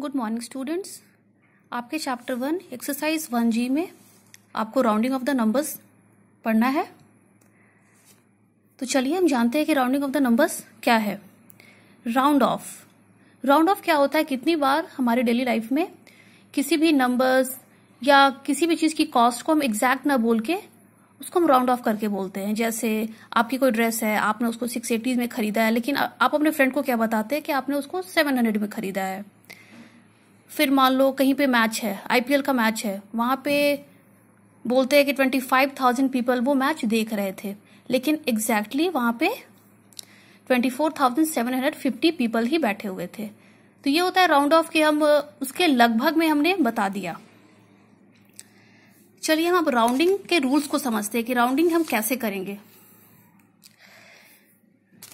good morning students आपके chapter one exercise one G में आपको राउंडिंग ऑफ द नंबर्स पढ़ना है तो चलिए हम जानते हैं कि राउंडिंग ऑफ द नंबर्स क्या है राउंड ऑफ राउंड ऑफ क्या होता है कितनी बार हमारे डेली लाइफ में किसी भी नंबर्स या किसी भी चीज़ की कॉस्ट को हम एग्जैक्ट ना बोल के उसको हम राउंड ऑफ करके बोलते हैं जैसे आपकी कोई ड्रेस है आपने उसको सिक्स एटीज में खरीदा है लेकिन आप अपने फ्रेंड को क्या बताते हैं कि आपने उसको सेवन हंड्रेड में खरीदा है फिर मान लो कहीं पे मैच है आईपीएल का मैच है वहां पे बोलते हैं कि ट्वेंटी फाइव थाउजेंड पीपल वो मैच देख रहे थे लेकिन एग्जैक्टली exactly वहां पे twenty four thousand seven hundred fifty people ही बैठे हुए थे तो ये होता है राउंड ऑफ के हम उसके लगभग में हमने बता दिया चलिए हम अब राउंडिंग के रूल्स को समझते हैं कि राउंडिंग हम कैसे करेंगे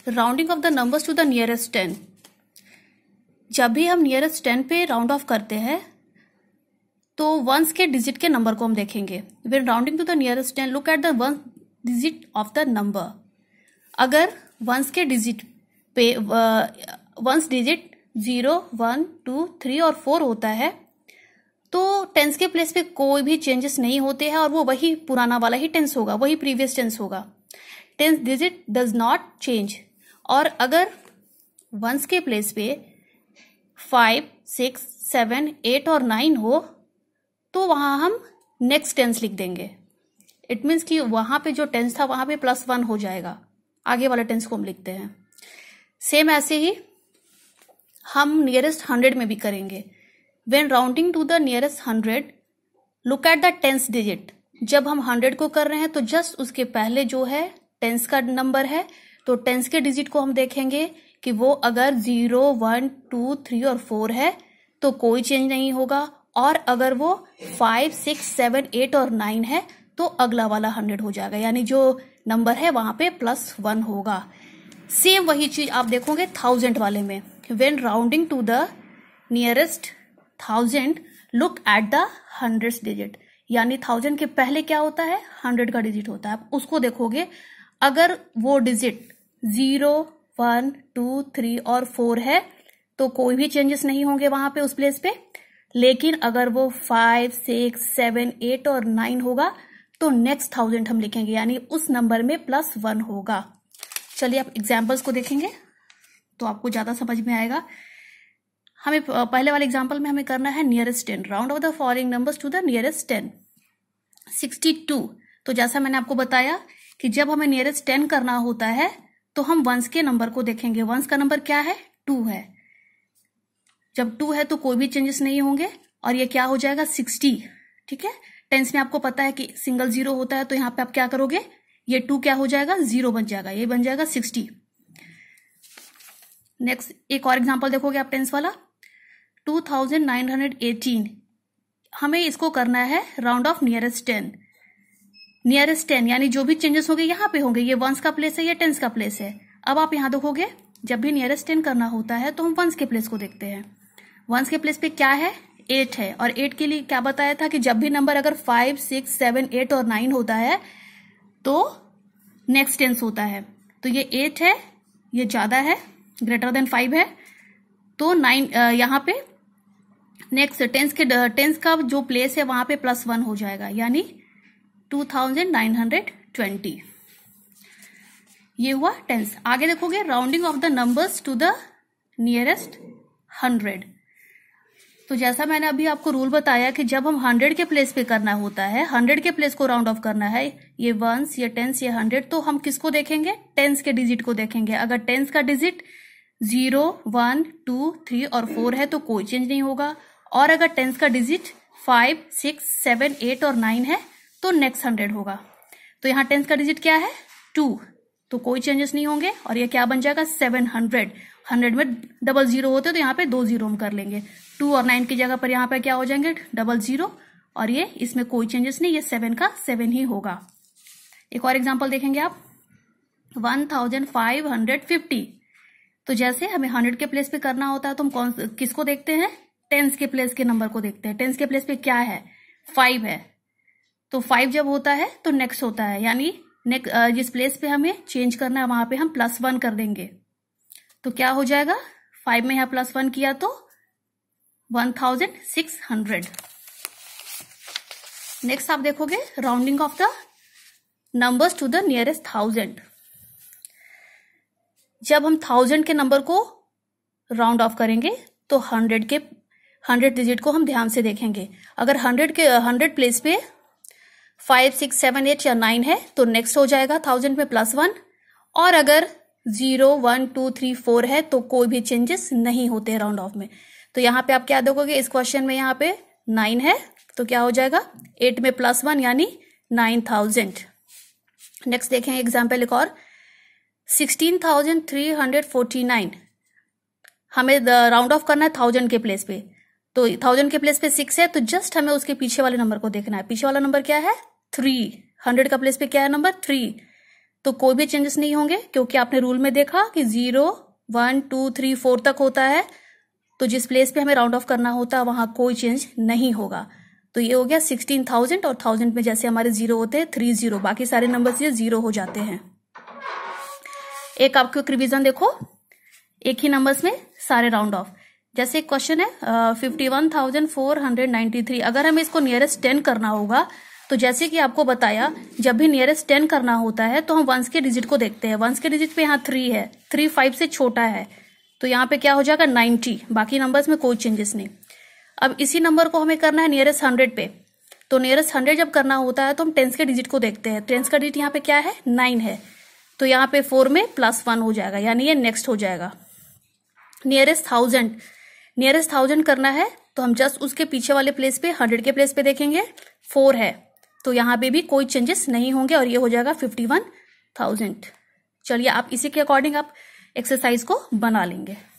rounding off the numbers to the nearest ten जब भी हम नियरेस्ट टेन पे राउंड ऑफ करते हैं तो वंस के डिजिट के नंबर को हम देखेंगे when rounding to the nearest ten look at the one digit of the number अगर वंस के डिजिट पे ones digit zero one two three और फोर होता है तो टेंस के प्लेस पे कोई भी चेंजेस नहीं होते हैं और वो वही पुराना वाला ही टेंस होगा वही प्रीवियस टेंस होगा tens digit does not change और अगर वंस के प्लेस पे फाइव सिक्स सेवन एट और नाइन हो तो वहां हम नेक्स्ट टेंस लिख देंगे इट मीन्स कि वहां पे जो टेंस था वहां पे प्लस वन हो जाएगा आगे वाले टेंस को हम लिखते हैं सेम ऐसे ही हम नियरेस्ट हंड्रेड में भी करेंगे when rounding to the nearest hundred look at the tens digit जब हम हंड्रेड को कर रहे हैं तो जस्ट उसके पहले जो है टेंस का नंबर है तो टेंस के डिजिट को हम देखेंगे कि वो अगर जीरो वन टू थ्री और फोर है तो कोई चेंज नहीं होगा और अगर वो फाइव सिक्स सेवन एट और नाइन है तो अगला वाला हंड्रेड हो जाएगा यानी जो नंबर है वहां पे प्लस वन होगा सेम वही चीज आप देखोगे थाउजेंड वाले में when rounding to the nearest thousand look at the hundred digit यानी थाउजेंड के पहले क्या होता है हंड्रेड का डिजिट होता है उसको देखोगे अगर वो digit zero one two three और फोर है तो कोई भी चेंजेस नहीं होंगे वहां पे उस प्लेस पे लेकिन अगर वो फाइव सिक्स सेवन एट और नाइन होगा तो नेक्स्ट थाउजेंड हम लिखेंगे यानी उस नंबर में प्लस वन होगा चलिए आप एग्जाम्पल्स को देखेंगे तो आपको ज्यादा समझ में आएगा हमें पहले वाले एग्जाम्पल में हमें करना है nearest ten round off the following numbers to the nearest ten sixty two तो जैसा मैंने आपको बताया कि जब हमें नियरेस्ट टेन करना होता है तो हम वंस के नंबर को देखेंगे वंस का नंबर क्या है टू है जब टू है तो कोई भी चेंजेस नहीं होंगे और ये क्या हो जाएगा सिक्सटी ठीक है टेंस में आपको पता है कि सिंगल जीरो होता है तो यहां पे आप क्या करोगे ये टू क्या हो जाएगा जीरो बन जाएगा ये बन जाएगा सिक्सटी नेक्स्ट एक और एग्जाम्पल देखोगे आप टेंस वाला two thousand nine hundred eighteen हमें इसको करना है round off nearest ten nearest ten यानी जो भी चेंजेस होंगे यहाँ पे होंगे ये वंस का प्लेस है या टेंस का प्लेस है अब आप यहाँ देखोगे जब भी नियरेस्ट टेन करना होता है तो हम वंस के प्लेस को देखते हैं वंस के प्लेस पे क्या है एट है और एट के लिए क्या बताया था कि जब भी नंबर अगर फाइव सिक्स सेवन एट और नाइन होता है तो नेक्स्ट टेंस होता है तो ये एट है ये ज्यादा है ग्रेटर देन फाइव है तो नाइन यहाँ पे नेक्स्ट टेंस के टेंस का जो प्लेस है वहां पे प्लस वन हो जाएगा यानी 2920 ये हुआ टेंस आगे देखोगे rounding off the numbers to the nearest hundred तो जैसा मैंने अभी आपको रूल बताया कि जब हम हंड्रेड के प्लेस पे करना होता है हंड्रेड के प्लेस को राउंड ऑफ करना है ये वंस ये टेंस ये हंड्रेड तो हम किसको देखेंगे टेंस के डिजिट को देखेंगे अगर टेंस का digit zero one two three और फोर है तो कोई चेंज नहीं होगा और अगर टेंस का digit five six seven eight और नाइन है तो नेक्स्ट हंड्रेड होगा तो यहां टेंथ का डिजिट क्या है टू तो कोई चेंजेस नहीं होंगे और ये क्या बन जाएगा सेवन हंड्रेड हंड्रेड में डबल जीरो होते तो यहां पे दो जीरो हम कर लेंगे टू और नाइन की जगह पर यहां पे क्या हो जाएंगे डबल जीरो और ये इसमें कोई चेंजेस नहीं ये सेवन का सेवन ही होगा एक और एग्जांपल देखेंगे आप one thousand five hundred fifty तो जैसे हमें हंड्रेड के प्लेस पे करना होता है तो हम कौन किसको देखते हैं टेंस के प्लेस के नंबर को देखते हैं टेंस के प्लेस पे क्या है फाइव है तो फाइव जब होता है तो नेक्स्ट होता है यानी जिस प्लेस पे हमें चेंज करना है वहां पे हम प्लस वन कर देंगे तो क्या हो जाएगा फाइव में यहां प्लस वन किया तो one thousand six hundred next आप देखोगे rounding off the numbers to the nearest thousand जब हम थाउजेंड के नंबर को राउंड ऑफ करेंगे तो हंड्रेड के हंड्रेड डिजिट को हम ध्यान से देखेंगे अगर हंड्रेड के हंड्रेड प्लेस पे फाइव सिक्स सेवन एट या नाइन है तो नेक्स्ट हो जाएगा थाउजेंड में प्लस वन और अगर zero one two three four है तो कोई भी चेंजेस नहीं होते हैं राउंड ऑफ में तो यहां पे आप क्या देखोगे इस क्वेश्चन में यहाँ पे नाइन है तो क्या हो जाएगा एट में प्लस वन यानी नाइन थाउजेंड नेक्स्ट देखें एग्जाम्पल एक और sixteen thousand three hundred forty nine हमें राउंड ऑफ करना है थाउजेंड के प्लेस पे तो थाउजेंड के प्लेस पे सिक्स है तो जस्ट हमें उसके पीछे वाले नंबर को देखना है पीछे वाला नंबर क्या है थ्री हंड्रेड का प्लेस पे क्या है नंबर थ्री तो कोई भी चेंजेस नहीं होंगे क्योंकि आपने रूल में देखा कि zero one two three four तक होता है तो जिस प्लेस पे हमें राउंड ऑफ करना होता है वहां कोई चेंज नहीं होगा तो ये हो गया सिक्सटीन थाउजेंड और थाउजेंड में जैसे हमारे जीरो होते हैं थ्री जीरो बाकी सारे नंबर ये जीरो हो जाते हैं एक आपको एक रिविजन देखो एक ही नंबर्स में सारे राउंड ऑफ जैसे एक क्वेश्चन है fifty one thousand four hundred ninety three अगर हमें इसको नियरेस्ट टेन करना होगा तो जैसे कि आपको बताया जब भी नियरेस्ट टेन करना होता है तो हम वंस के डिजिट को देखते हैं वंस के डिजिट पे यहाँ थ्री है थ्री फाइव से छोटा है तो यहाँ पे क्या हो जाएगा नाइन्टी बाकी नंबर्स में कोई चेंजेस नहीं अब इसी नंबर को हमें करना है नियरेस्ट हंड्रेड पे तो नियरेस्ट हंड्रेड जब करना होता है तो हम टेंस के डिजिट को देखते हैं टेंस का डिजिट यहाँ पे क्या है नाइन है तो यहाँ पे फोर में प्लस वन हो जाएगा यानी ये नेक्स्ट हो जाएगा नियरेस्ट थाउजेंड नियरेस्ट थाउजेंड करना है तो हम जस्ट उसके पीछे वाले प्लेस पे हंड्रेड के प्लेस पे देखेंगे फोर है तो यहां पे भी कोई चेंजेस नहीं होंगे और ये हो जाएगा फिफ्टी वन थाउजेंड चलिए आप इसी के अकॉर्डिंग आप एक्सरसाइज को बना लेंगे